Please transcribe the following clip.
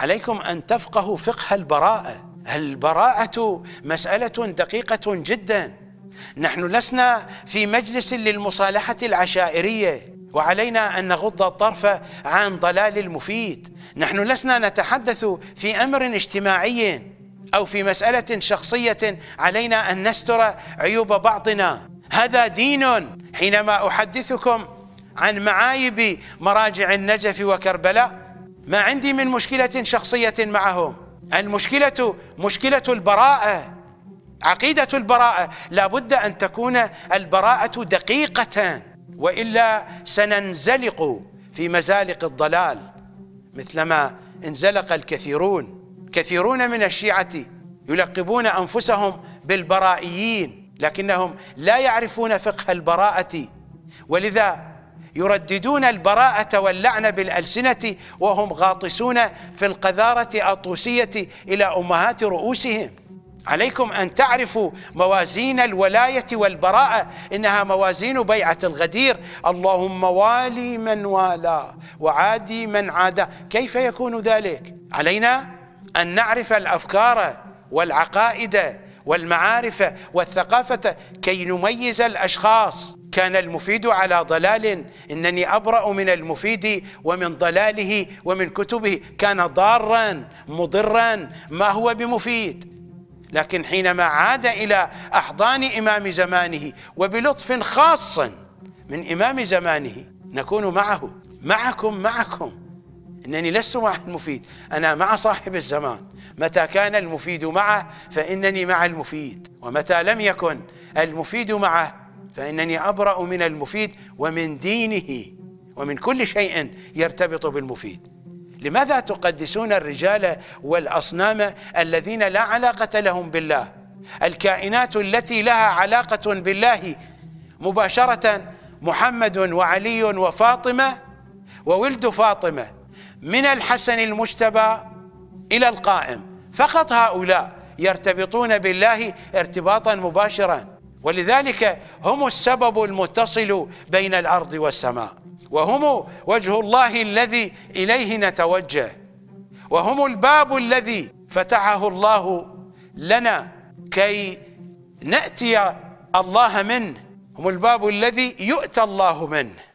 عليكم أن تفقهوا فقه البراءة البراءة مسألة دقيقة جدا نحن لسنا في مجلس للمصالحة العشائرية وعلينا أن نغض الطرف عن ضلال المفيد نحن لسنا نتحدث في أمر اجتماعي أو في مسألة شخصية علينا أن نستر عيوب بعضنا هذا دين حينما أحدثكم عن معايب مراجع النجف وكربلاء ما عندي من مشكلة شخصية معهم المشكلة مشكلة البراءة عقيدة البراءة لابد أن تكون البراءة دقيقة وإلا سننزلق في مزالق الضلال مثلما انزلق الكثيرون كثيرون من الشيعة يلقبون أنفسهم بالبرائيين لكنهم لا يعرفون فقه البراءة ولذا يرددون البراءة واللعنة بالألسنة وهم غاطسون في القذارة الطوسية إلى أمهات رؤوسهم عليكم أن تعرفوا موازين الولاية والبراءة إنها موازين بيعة الغدير اللهم والي من والاه وعادي من عاداه كيف يكون ذلك؟ علينا أن نعرف الأفكار والعقائد والمعارف والثقافة كي نميز الأشخاص كان المفيد على ضلال انني ابرا من المفيد ومن ضلاله ومن كتبه كان ضارا مضرا ما هو بمفيد لكن حينما عاد الى احضان امام زمانه وبلطف خاص من امام زمانه نكون معه معكم معكم انني لست مع المفيد انا مع صاحب الزمان متى كان المفيد معه فانني مع المفيد ومتى لم يكن المفيد معه فإنني أبرأ من المفيد ومن دينه ومن كل شيء يرتبط بالمفيد لماذا تقدسون الرجال والأصنام الذين لا علاقة لهم بالله الكائنات التي لها علاقة بالله مباشرة محمد وعلي وفاطمة وولد فاطمة من الحسن المجتبى إلى القائم فقط هؤلاء يرتبطون بالله ارتباطا مباشرا ولذلك هم السبب المتصل بين الارض والسماء وهم وجه الله الذي اليه نتوجه وهم الباب الذي فتحه الله لنا كي ناتي الله منه هم الباب الذي يؤتى الله منه